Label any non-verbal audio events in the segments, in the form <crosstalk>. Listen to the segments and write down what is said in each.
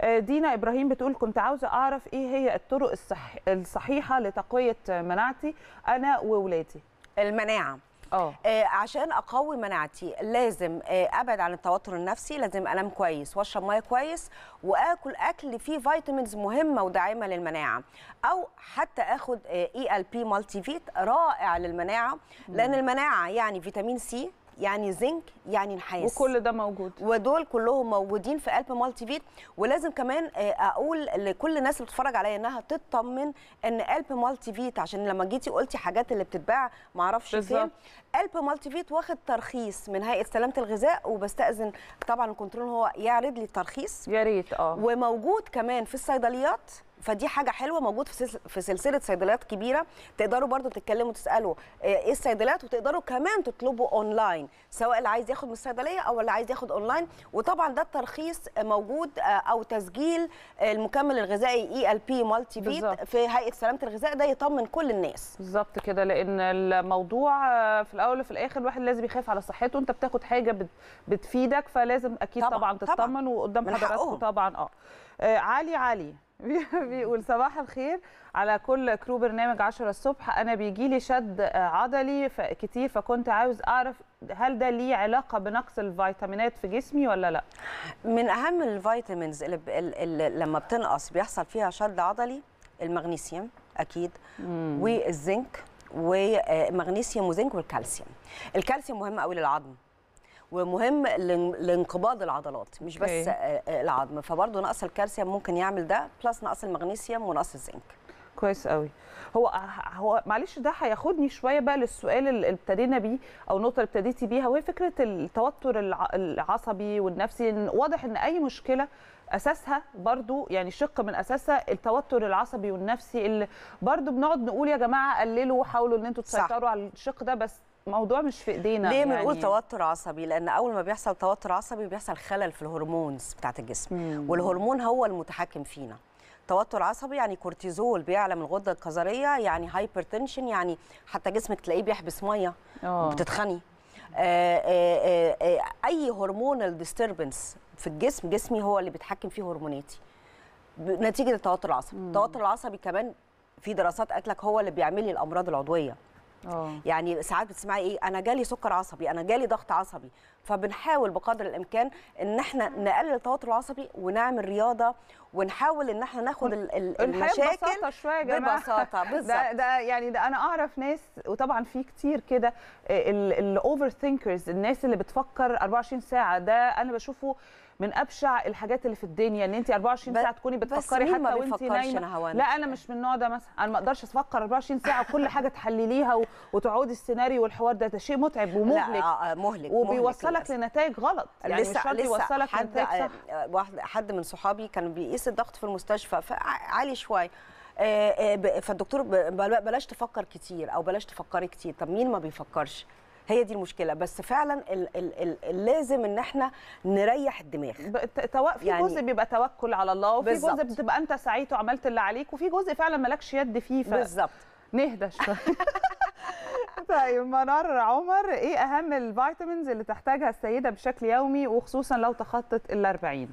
آه، دينا ابراهيم بتقول كنت عاوزه اعرف ايه هي الطرق الصح... الصحيحه لتقويه مناعتي انا وولادي المناعه أوه. آه عشان اقوي مناعتي لازم آه، ابعد عن التوتر النفسي لازم انام كويس واشرب ميه كويس واكل اكل فيه فيتامينز مهمه وداعمه للمناعه او حتى اخد اي ال بي مالتي فيت رائع للمناعه لان المناعه يعني فيتامين سي يعني زنك يعني نحاس وكل ده موجود ودول كلهم موجودين في قلب مالتي فيت ولازم كمان آه، اقول لكل الناس اللي بتتفرج عليا انها تطمن ان قلب مالتي فيت عشان لما جيتي قلتي حاجات اللي بتتباع معرفش فين قلب مالتي فيت واخد ترخيص من هيئه سلامه الغذاء وبستاذن طبعا الكنترول هو يعرض لي الترخيص يا ريت اه وموجود كمان في الصيدليات فدي حاجه حلوه موجود في سلسله صيدليات كبيره تقدروا برضو تتكلموا تسالوا آه، ايه الصيدليات وتقدروا كمان تطلبوا اونلاين سواء اللي عايز ياخد من الصيدليه او اللي عايز ياخد اونلاين وطبعا ده الترخيص موجود آه، او تسجيل آه، المكمل الغذائي اي ال بي مالتي فيت في هيئه سلامه الغذاء ده يطمن كل الناس بالظبط كده لان الموضوع في الاول وفي الاخر الواحد لازم يخاف على صحته انت بتاخد حاجه بتفيدك فلازم اكيد طبعا, طبعا تطمن وقدام حضراتكم طبعا اه علي علي <laughs> بيقول صباح الخير على كل كرو برنامج 10 الصبح انا بيجي لي شد عضلي كتير فكنت عاوز اعرف هل ده ليه علاقه بنقص الفيتامينات في جسمي ولا لا من اهم الفيتامينز اللي, اللي لما بتنقص بيحصل فيها شد عضلي المغنيسيوم اكيد مم. والزنك ومغنيسيوم وزنك والكالسيوم الكالسيوم مهم قوي للعظم ومهم لانقباض العضلات مش بس okay. العظم فبرضه نقص الكالسيوم ممكن يعمل ده بلس نقص المغنيسيوم ونقص الزنك كويس قوي هو أه، هو معلش ده هياخدني شويه بقى للسؤال اللي ابتدينا بيه او النقطه اللي ابتديتي بيها وهي فكره التوتر العصبي والنفسي واضح ان اي مشكله اساسها برضو يعني شق من اساسها التوتر العصبي والنفسي اللي برضو بنقعد نقول يا جماعه قللوا وحاولوا ان انتوا تسيطروا على الشق ده بس موضوع مش في ايدينا ليه بنقول يعني... توتر عصبي لان اول ما بيحصل توتر عصبي بيحصل خلل في الهرمونز بتاعه الجسم مم. والهرمون هو المتحكم فينا توتر عصبي يعني كورتيزول بيعلى من الغده الكظريه يعني هايبرتنشن يعني حتى جسمك تلاقيه بيحبس ميه أوه. بتتخني آه، آه، آه، اي هرمونال ديستربنس في الجسم جسمي هو اللي بيتحكم فيه هرموناتي نتيجه التوتر العصبي التوتر العصبي كمان في دراسات قالت لك هو اللي بيعمل لي الامراض العضويه أوه. يعني ساعات بتسمعي ايه انا جالي سكر عصبي انا جالي ضغط عصبي فبنحاول بقدر الامكان ان احنا نقلل التوتر العصبي ونعمل رياضه ونحاول ان احنا ناخد المشاكل ببساطه شويه يا جماعه ببساطه <laughs> بالظبط ده, ده يعني ده انا اعرف ناس وطبعا في كتير كده الاوفر ثينكرز الناس اللي بتفكر 24 ساعه ده انا بشوفه من ابشع الحاجات اللي في الدنيا ان انت 24 ساعه تكوني بتفكري حتى وانت نايمه لا انا مش من النوع ده مثلا انا ما اقدرش افكر 24 ساعه وكل حاجه تحلليها وتعودي وتقعدي السيناريو والحوار ده ده شيء متعب ومهلك آه، آه، لا مهلك وبيوصلك مهلك لنتائج غلط يعني لسه مش شرط يوصلك حد لنتائج صح آه، حد من صحابي كان بيقيس الضغط في المستشفى عالي شويه فالدكتور بلاش تفكر كتير او بلاش تفكري كتير طب مين ما بيفكرش هي دي المشكله بس فعلا ال ال الـ لازم ان احنا نريح الدماغ في يعني جزء بيبقى توكل على الله وفي بالزبط. جزء بتبقى انت سعيت وعملت اللي عليك وفي جزء فعلا مالكش يد فيه ف... بالظبط نهدى شويه <laughs> طيب منار عمر ايه اهم الفيتامينز اللي تحتاجها السيده بشكل يومي وخصوصا لو تخطت ال 40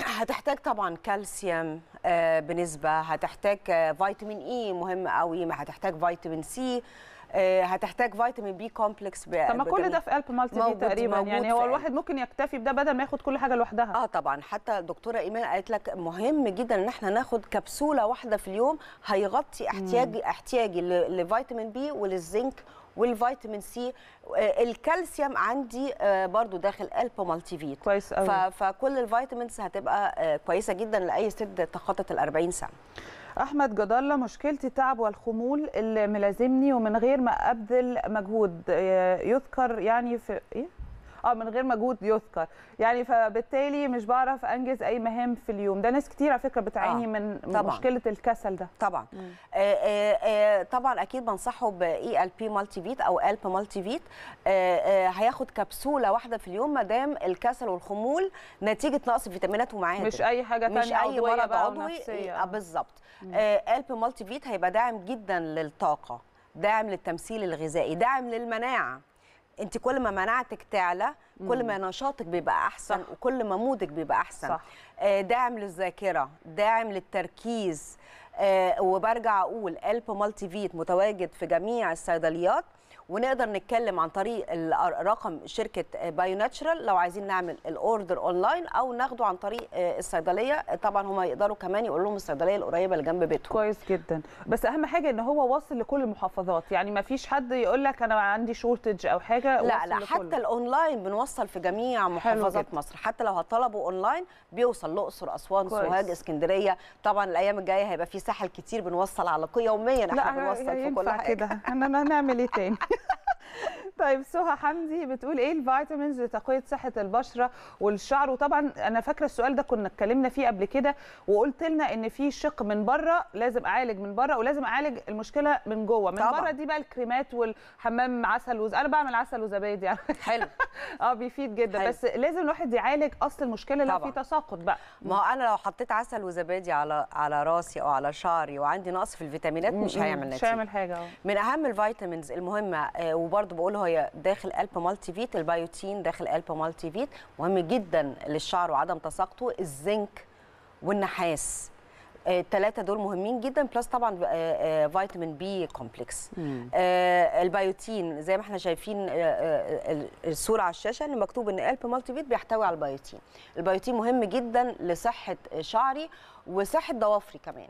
هتحتاج طبعا كالسيوم آه، بنسبه هتحتاج آه، فيتامين اي e مهم قوي هتحتاج فيتامين سي آه، هتحتاج فيتامين بي كومبلكس طب ما كل ده في قلب مالتي بي تقريبا يعني موجود يعني هو الواحد ممكن يكتفي بده بدل ما ياخد كل حاجه لوحدها اه طبعا حتى دكتوره ايمان قالت لك مهم جدا ان احنا ناخد كبسوله واحده في اليوم هيغطي احتياج احتياجي لفيتامين بي وللزنك والفيتامين سي آه، الكالسيوم عندي آه، برضو داخل قلب مالتي فيت كويس قوي فكل الفيتامينز هتبقى كويسه جدا لاي ست تخطط ال 40 سنه احمد جد الله مشكلتي التعب والخمول اللي ملازمني ومن غير ما ابذل مجهود آه، يذكر يعني في ايه اه من غير مجهود يذكر يعني فبالتالي مش بعرف انجز اي مهام في اليوم ده ناس كتير على فكره بتعاني آه. من طبعًا. مشكله الكسل ده طبعا آه آه آه طبعا اكيد بنصحه باي ال بي مالتي فيت او الب مالتي فيت آه آه هياخد كبسوله واحده في اليوم ما دام الكسل والخمول نتيجه نقص فيتامينات ومعادن مش اي حاجه ثانيه مش اي مرض عضوي آه، بالظبط الب آه، مالتي فيت هيبقى داعم جدا للطاقه داعم للتمثيل الغذائي داعم للمناعه انت كل ما مناعتك تعلى كل ما نشاطك بيبقى احسن صح. وكل ما مودك بيبقى احسن صح. آه، داعم للذاكره داعم للتركيز آه، وبرجع اقول الب مالتي فيت متواجد في جميع الصيدليات ونقدر نتكلم عن طريق رقم شركه بايو ناتشرال لو عايزين نعمل الاوردر اونلاين او ناخده عن طريق آه، الصيدليه طبعا هم يقدروا كمان يقول لهم الصيدليه القريبه اللي جنب بيتهم كويس جدا بس اهم حاجه ان هو واصل لكل المحافظات يعني ما فيش حد يقول لك انا عندي شورتج او حاجه لا لا حتى الاونلاين بنوصل في جميع محافظات مصر حتى لو هطلبوا اونلاين بيوصل الاقصر اسوان سوهاج اسكندريه طبعا الايام الجايه هيبقى في ساحل كتير بنوصل على يوميا احنا بنوصل في كل حاجه كده انا هنعمل ايه تاني <laughs> <laughs> طيب سهى حمدي بتقول ايه الفيتامينز لتقويه صحه البشره والشعر وطبعا انا فاكره السؤال ده كنا اتكلمنا فيه قبل كده وقلت لنا ان في شق من بره لازم اعالج من بره ولازم اعالج المشكله من جوه من طبعًا. بره دي بقى الكريمات والحمام عسل وز انا بعمل عسل وزبادي يعني حلو <laughs> اه بيفيد جدا حلو. بس لازم الواحد يعالج اصل المشكله لو في تساقط بقى ما هو انا لو حطيت عسل وزبادي على على راسي او على شعري وعندي نقص في الفيتامينات مش هيعمل نتيجه مش هيعمل حاجه آه. من اهم الفيتامينز المهمه آه، وبرضه بقول هي داخل قلب مالتي فيت البايوتين داخل قلب مالتي فيت مهم جدا للشعر وعدم تساقطه الزنك والنحاس آه، التلاتة دول مهمين جدا بلس طبعا فيتامين بي كومبلكس البيوتين زي ما احنا شايفين آه، آه، الصوره على الشاشه ان مكتوب ان الب مالتي فيت بيحتوي على البيوتين البيوتين مهم جدا لصحه شعري وصحه ضوافري كمان